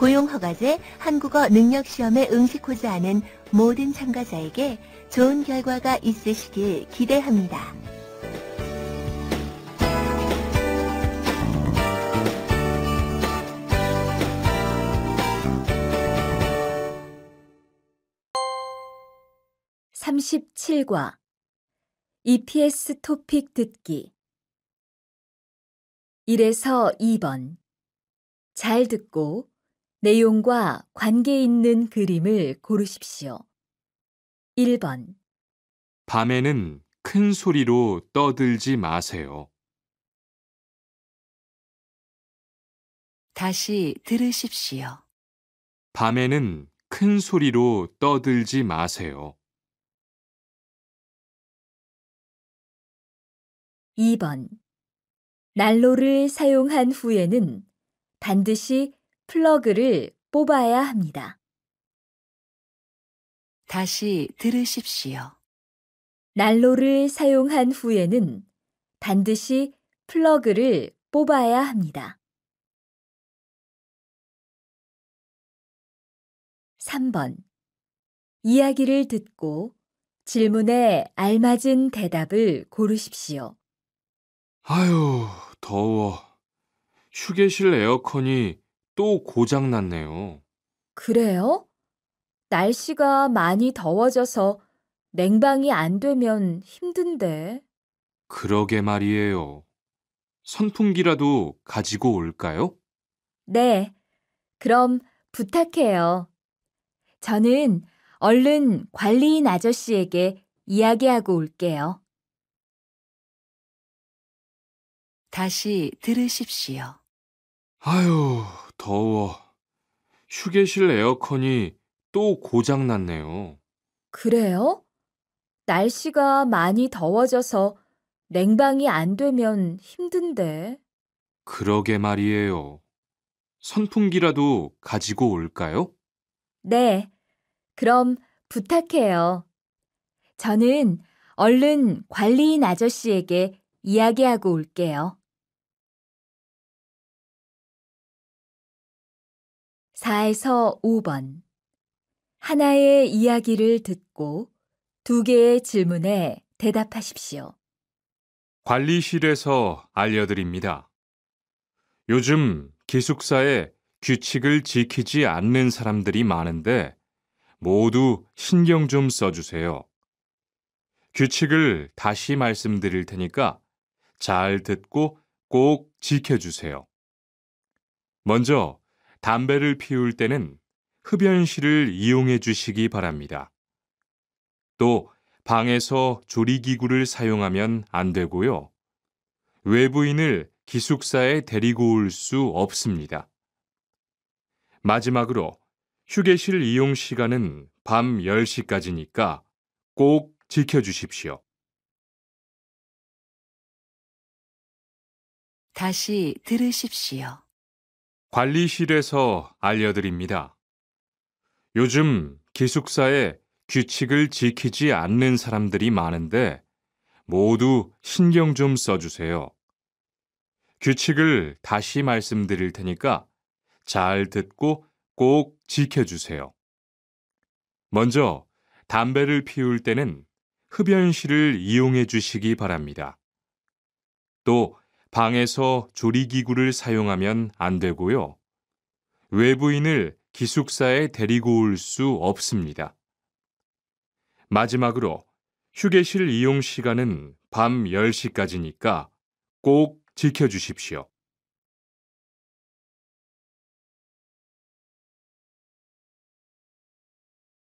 고용허가제 한국어 능력시험에 응시코지 않은 모든 참가자에게 좋은 결과가 있으시길 기대합니다. (37과) EPS 토픽 듣기 1에서 2번 잘 듣고 내용과 관계 있는 그림을 고르십시오. 1번 밤에는 큰 소리로 떠들지 마세요. 다시 들으십시오. 밤에는 큰 소리로 떠들지 마세요. 2번 난로를 사용한 후에는 반드시 플러그를 뽑아야 합니다. 다시 들으십시오. 난로를 사용한 후에는 반드시 플러그를 뽑아야 합니다. 3번. 이야기를 듣고 질문에 알맞은 대답을 고르십시오. 아유, 더워. 휴게실 에어컨이 또 고장났네요. 그래요? 날씨가 많이 더워져서 냉방이 안 되면 힘든데. 그러게 말이에요. 선풍기라도 가지고 올까요? 네. 그럼 부탁해요. 저는 얼른 관리인 아저씨에게 이야기하고 올게요. 다시 들으십시오. 아유, 더워. 휴게실 에어컨이 또 고장났네요. 그래요? 날씨가 많이 더워져서 냉방이 안 되면 힘든데. 그러게 말이에요. 선풍기라도 가지고 올까요? 네. 그럼 부탁해요. 저는 얼른 관리인 아저씨에게 이야기하고 올게요. 4에서 5번 하나의 이야기를 듣고 두 개의 질문에 대답하십시오. 관리실에서 알려드립니다. 요즘 기숙사에 규칙을 지키지 않는 사람들이 많은데 모두 신경 좀 써주세요. 규칙을 다시 말씀드릴 테니까 잘 듣고 꼭 지켜주세요. 먼저 담배를 피울 때는 흡연실을 이용해 주시기 바랍니다. 또 방에서 조리기구를 사용하면 안 되고요. 외부인을 기숙사에 데리고 올 수 없습니다. 마지막으로 휴게실 이용 시간은 밤 10시까지니까 꼭 지켜주십시오. 다시 들으십시오. 관리실에서 알려드립니다. 요즘 기숙사에 규칙을 지키지 않는 사람들이 많은데 모두 신경 좀 써주세요. 규칙을 다시 말씀드릴 테니까 잘 듣고 꼭 지켜주세요. 먼저 담배를 피울 때는 흡연실을 이용해 주시기 바랍니다. 또 방에서 조리기구를 사용하면 안 되고요. 외부인을 기숙사에 데리고 올 수 없습니다. 마지막으로 휴게실 이용 시간은 밤 10시까지니까 꼭 지켜주십시오.